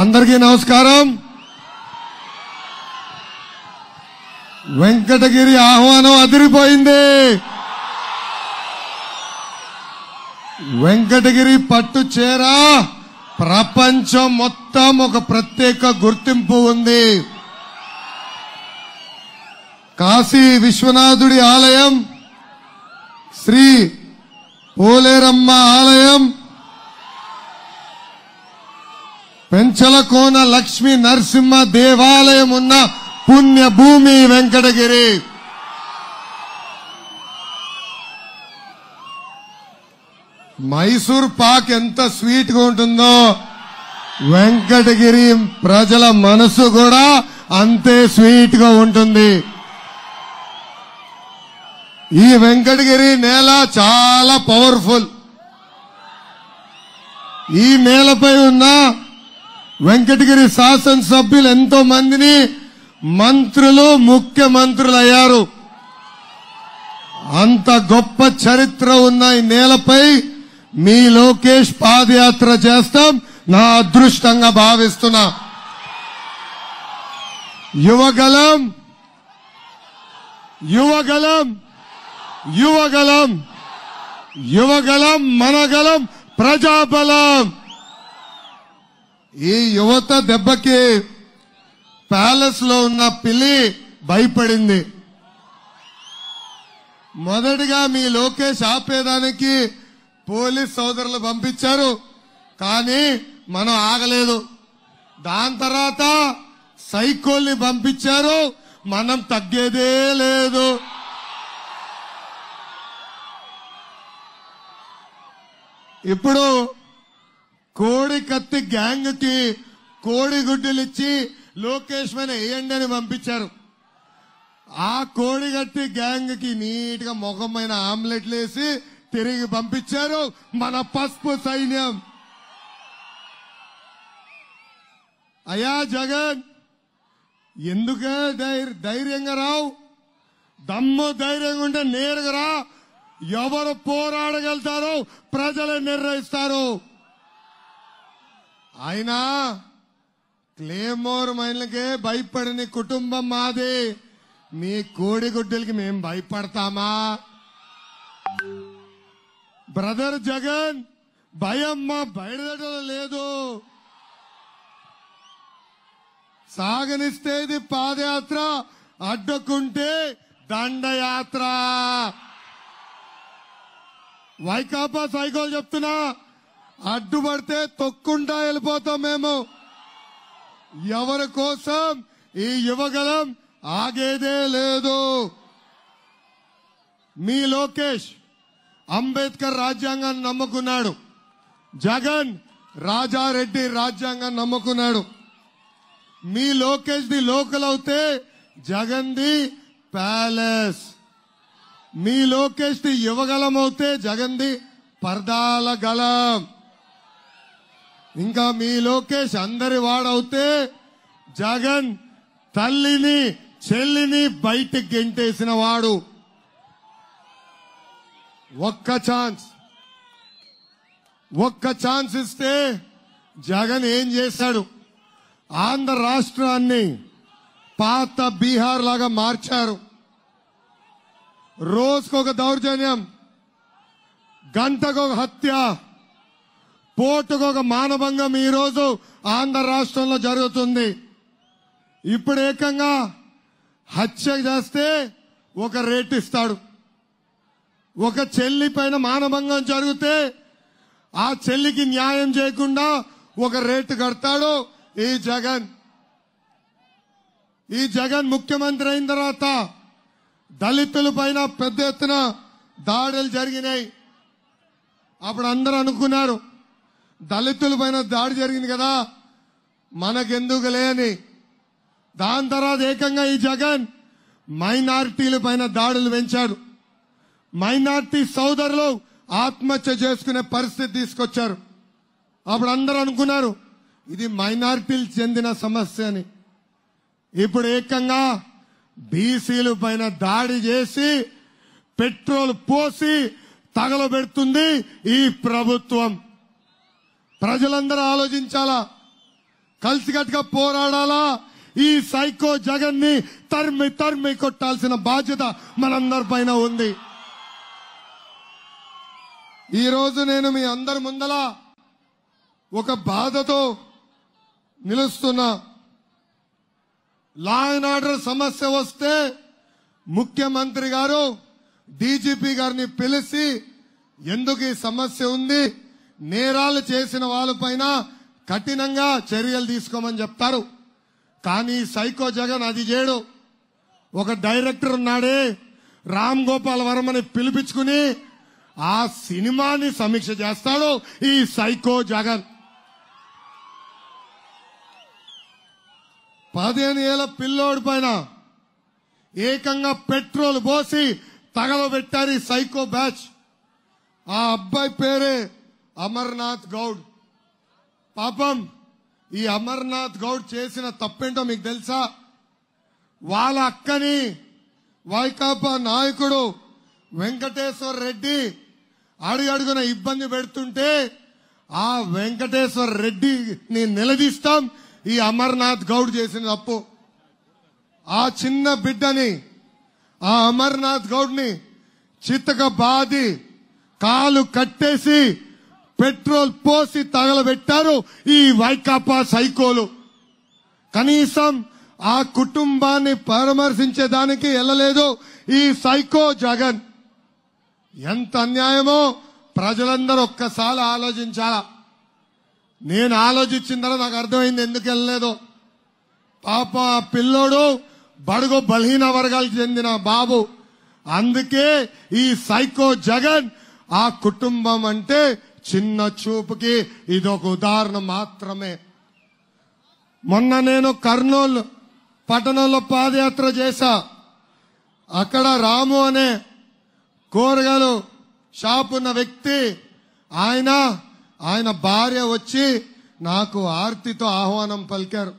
అందరికీ నమస్కారం వెంకటగిరి ఆహ్వానం అదిరిపోయింది వెంకటగిరి పట్టు చీర ప్రపంచం మొత్తం ఒక ప్రత్యేక గుర్తింపు ఉంది కాశీ విశ్వనాథుడి ఆలయం శ్రీ పోలేరమ్మ ఆలయం పెంచలకోన లక్ష్మీ నరసింహ దేవాలయం ఉన్న పుణ్యభూమి వెంకటగిరి మైసూర్ పాక్ ఎంత స్వీట్ గా ఉంటుందో వెంకటగిరి ప్రజల మనసు కూడా అంతే స్వీట్ గా ఉంటుంది ఈ వెంకటగిరి నేల చాలా పవర్ఫుల్ ఈ నేలపై ఉన్న వెంకటగిరి శాసనసభ్యులు ఎంతో మందిని మంత్రులు ముఖ్యమంత్రులు అయ్యారు అంత గొప్ప చరిత్ర ఉన్న ఈ నేలపై మీ లోకేష్ పాదయాత్ర చేస్తాం నా అదృష్టంగా భావిస్తున్నా యువగలం యువగలం యువగలం యువగలం మనగలం ప్రజాబలం ఈ యువత దెబ్బకి ప్యాలెస్ లో ఉన్న పిల్లి భయపడింది మొదటిగా మీ లోకేష్ ఆపేదానికి పోలీస్ సోదరులు పంపించారు కానీ మనం ఆగలేదు దాని తర్వాత సైకోల్ని పంపించారు మనం తగ్గేదే లేదు ఇప్పుడు కోడి కత్తి గ్యాంగ్ కి కోడి గుడ్డలు ఇచ్చి లోకేష్ మన వేయండి అని పంపించారు ఆ కోడి కత్తి గ్యాంగ్ కి నీట్ గా ముఖమైన ఆమ్లెట్లు వేసి తిరిగి పంపించారు మన పసుపు సైన్యం అయా జగన్ ఎందుక ధైర్యంగా రావు దమ్ము ధైర్యంగా ఉంటే నేరుగా రా ఎవరు పోరాడగలుగుతారో ప్రజలే నిర్ణయిస్తారు ఆయన క్లేమోర్ మైన్లకే భయపడని కుటుంబం మాది మీ కోడిగుడ్డలకి మేము భయపడతామా బ్రదర్ జగన్ భయం మా బయట లేదు సాగనిస్తే ఇది పాదయాత్ర అడ్డుకుంటే దండయాత్ర వైకాపా సైకోలు చెప్తున్నా అడ్డుపడితే తొక్కుంటా వెళ్ళిపోతాం మేము ఎవరి కోసం ఈ యువగలం ఆగేదే లేదు మీ లోకేష్ అంబేద్కర్ రాజ్యాంగాన్ని నమ్ముకున్నాడు జగన్ రాజారెడ్డి రాజ్యాంగాన్ని నమ్ముకున్నాడు మీ లోకేష్ ది లోకల్ అవుతే జగన్ ది ప్యాలెస్ మీ లోకేష్ ది యువగలం అవుతే జగన్ ది పర్దాల గలం ఇంకా మీ లోకేష్ అందరి వాడవుతే జగన్ తల్లిని చెల్లిని బయట గెంటేసిన వాడు ఒక్క ఛాన్స్ ఒక్క ఛాన్స్ ఇస్తే జగన్ ఏం చేశాడు ఆంధ్ర రాష్ట్రాన్ని పాత బీహార్ లాగా మార్చారు రోజుకొక దౌర్జన్యం గంటకు ఒక హత్య పోటుకు ఒక మానభంగం ఈరోజు ఆంధ్ర రాష్ట్రంలో జరుగుతుంది ఇప్పుడు ఏకంగా హత్య చేస్తే ఒక రేట్ ఇస్తాడు ఒక చెల్లి పైన మానభంగం జరిగితే ఆ చెల్లికి న్యాయం చేయకుండా ఒక రేటు కడతాడు ఈ జగన్ ఈ జగన్ ముఖ్యమంత్రి అయిన తర్వాత దళితుల పైన పెద్ద ఎత్తున దాడులు జరిగినాయి అప్పుడు అందరూ అనుకున్నారు దళితుల పైన దాడి జరిగింది కదా మనకెందుకు లేని దాని తర్వాత ఏకంగా ఈ జగన్ మైనార్టీల పైన దాడులు పెంచాడు మైనార్టీ సోదరులు ఆత్మహత్య చేసుకునే పరిస్థితి తీసుకొచ్చారు అప్పుడు అందరూ అనుకున్నారు ఇది మైనార్టీలు చెందిన సమస్య అని ఇప్పుడు ఏకంగా బీసీల పైన దాడి చేసి పెట్రోల్ పోసి తగలబెడుతుంది ఈ ప్రభుత్వం ప్రజలందరూ ఆలోచించాలా కలిసికట్టుగా పోరాడాలా ఈ సైకో జగన్ ని తర్మి తర్మి కొట్టాల్సిన బాధ్యత మనందరి పైన ఉంది ఈరోజు నేను మీ అందరి ముందల ఒక బాధతో నిలుస్తున్నా లా అండ్ ఆర్డర్ సమస్య వస్తే ముఖ్యమంత్రి గారు డీజీపీ గారిని పిలిచి ఎందుకు ఈ సమస్య ఉంది నేరాలు చేసిన వాళ్ళపైన కఠినంగా చర్యలు తీసుకోమని చెప్తారు కానీ సైకో జగన్ అది చేయడు ఒక డైరెక్టర్ ఉన్నాడే రామ్ గోపాల్ వర్మని పిలిపించుకుని ఆ సినిమాని సమీక్ష చేస్తాడు ఈ సైకో జగన్ పదిహేను ఏళ్ళ పిల్లోడి పైన ఏకంగా పెట్రోల్ పోసి తగలబెట్టారు ఈ సైకో బ్యాచ్ ఆ అబ్బాయి పేరే అమర్నాథ్ గౌడ్ పాపం ఈ అమర్నాథ్ గౌడ్ చేసిన తప్పేంటో మీకు తెలుసా వాళ్ళ అక్కని వైకాపా నాయకుడు వెంకటేశ్వర రెడ్డి అడుగడుగున ఇబ్బంది పెడుతుంటే ఆ వెంకటేశ్వర రెడ్డిని నిలదీస్తాం ఈ అమర్నాథ్ గౌడ్ చేసిన తప్పు ఆ చిన్న బిడ్డని ఆ అమర్నాథ్ గౌడ్ని చిత్తక బాది కాలు కట్టేసి పెట్రోల్ పోసి తగలబెట్టారు ఈ వైకాపా సైకోలు కనీసం ఆ కుటుంబాన్ని పరామర్శించేదానికి వెళ్ళలేదు ఈ సైకో జగన్ ఎంత అన్యాయమో ప్రజలందరూ ఒక్కసారి ఆలోచించాలా నేను ఆలోచించిన తర్వాత నాకు అర్థమైంది ఎందుకు వెళ్ళలేదు పాప పిల్లోడు బడుగు బలహీన వర్గాలకు చెందిన బాబు అందుకే ఈ సైకో జగన్ ఆ కుటుంబం అంటే చిన్న చూపుకి ఇదొక ఉదాహరణ మాత్రమే మొన్న నేను కర్నూలు పట్టణంలో పాదయాత్ర చేశా అక్కడ రాము అనే కూరగాయలు షాప్ ఉన్న వ్యక్తి ఆయన ఆయన భార్య వచ్చి నాకు ఆర్తితో ఆహ్వానం పలికారు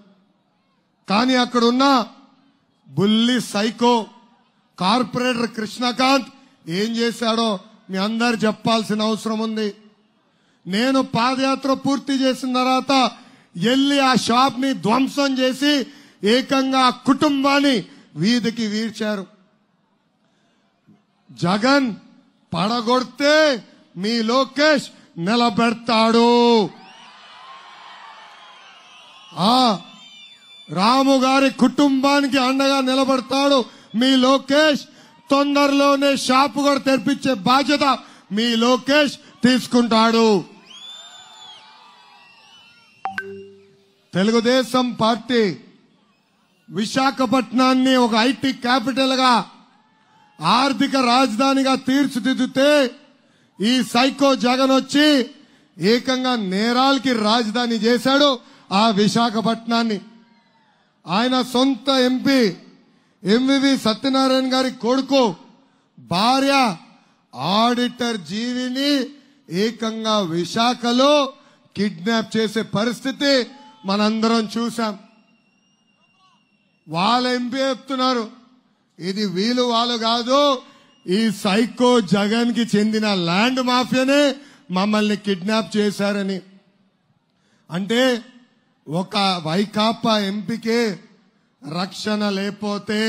కానీ అక్కడున్న బుల్లి సైకో కార్పొరేటర్ కృష్ణకాంత్ ఏం చేశాడో మీ అందరు చెప్పాల్సిన అవసరం ఉంది నేను పాదయాత్ర పూర్తి చేసిన తర్వాత వెళ్ళి ఆ షాప్ ని ధ్వంసం చేసి ఏకంగా ఆ కుటుంబాన్ని వీధికి వీడ్చారు జగన్ పడగొడితే మీ లోకేష్ నిలబెడతాడు ఆ రాము గారి కుటుంబానికి అండగా నిలబడతాడు మీ లోకేష్ తొందరలోనే షాపు కూడా తెరిపించే బాధ్యత మీ లోకేష్ తీసుకుంటాడు తెలుగుదేశం పార్టీ విశాఖపట్నాన్ని ఒక ఐటీ క్యాపిటల్ గా ఆర్థిక రాజధానిగా తీర్చిదిద్దితే ఈ సైకో జగన్ వచ్చి ఏకంగా నేరాలకి రాజధాని చేశాడు ఆ విశాఖపట్నాన్ని ఆయన సొంత ఎంపీ ఎంవివి సత్యనారాయణ గారి కొడుకు భార్య ఆడిటర్ జీవిని ఏకంగా విశాఖలో కిడ్నాప్ చేసే పరిస్థితి మనందరం చూసాం వాళ్ళ ఎంపీ చెప్తున్నారు ఇది వీలు వాళ్ళు కాదు ఈ సైకో జగన్ కి చెందిన ల్యాండ్ మాఫియానే మమ్మల్ని కిడ్నాప్ చేశారని అంటే ఒక వైకాపా ఎంపీకే రక్షణ లేకపోతే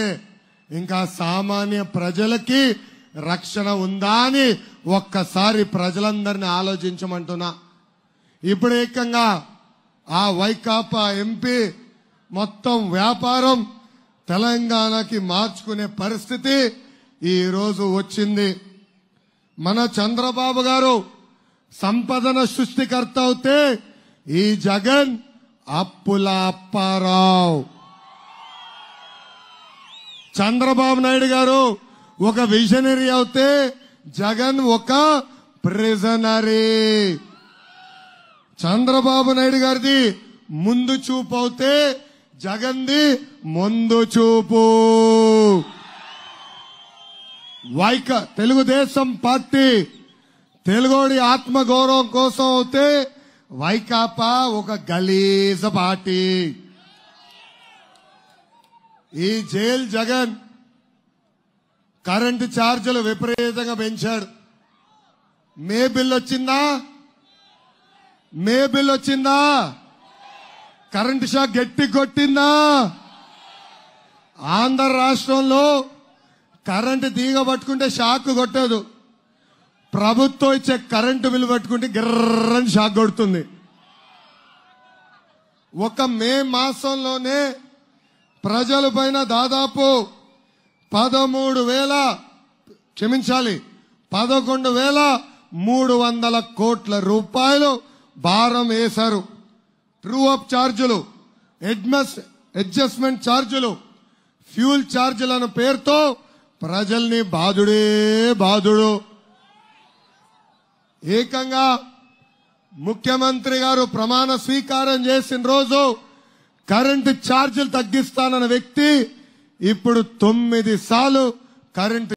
ఇంకా సామాన్య ప్రజలకి రక్షణ ఉందా అని ఒక్కసారి ప్రజలందరినీ ఆలోచించమంటున్నా ఇప్పుడు ఏకంగా ఆ వైకాపా ఎంపీ మొత్తం వ్యాపారం తెలంగాణకి మార్చుకునే పరిస్థితి ఈ రోజు వచ్చింది మన చంద్రబాబు గారు సంపదన సృష్టికర్త అవుతే ఈ జగన్ అప్పుల అప్పారావు చంద్రబాబు నాయుడు గారు ఒక విజనరీ అవుతే జగన్ ఒక ప్రిజనరీ చంద్రబాబు నాయుడు గారిది ముందు చూపు అవుతే జగంది ముందు చూపు వైక తెలుగుదేశం పార్టీ తెలుగోడి ఆత్మగౌరవం కోసం అయితే వైకాపా ఒక గలీజ పార్టీ ఈ జైల్ జగన్ కరెంటు ఛార్జీలు విపరీతంగా పెంచాడు మే బిల్ వచ్చిందా మే బిల్ వచ్చిందా కరెంటు షాక్ గట్టి కొట్టిందా ఆంధ్ర రాష్ట్రంలో కరెంటు తీగ పట్టుకుంటే షాక్ కొట్టదు ప్రభుత్వం ఇచ్చే కరెంటు బిల్లు పట్టుకుంటే గిర్రని షాక్ కొడుతుంది ఒక మే మాసంలోనే ప్రజల పైన దాదాపు పదమూడు వేల క్షమించాలి పదకొండు వేల మూడు వందల కోట్ల రూపాయలు భారం వేశారు ట్రూ అప్ ఛార్జీలు హెడ్మస్ అడ్జస్ట్మెంట్ ఛార్జీలు ఫ్యూల్ ఛార్జీలను పేరుతో ప్రజల్ని బాధుడే బాధుడు ఏకంగా ముఖ్యమంత్రి గారు ప్రమాణ స్వీకారం చేసిన రోజు కరెంటు ఛార్జీలు తగ్గిస్తానన్న వ్యక్తి ఇప్పుడు తొమ్మిది సార్లు కరెంటు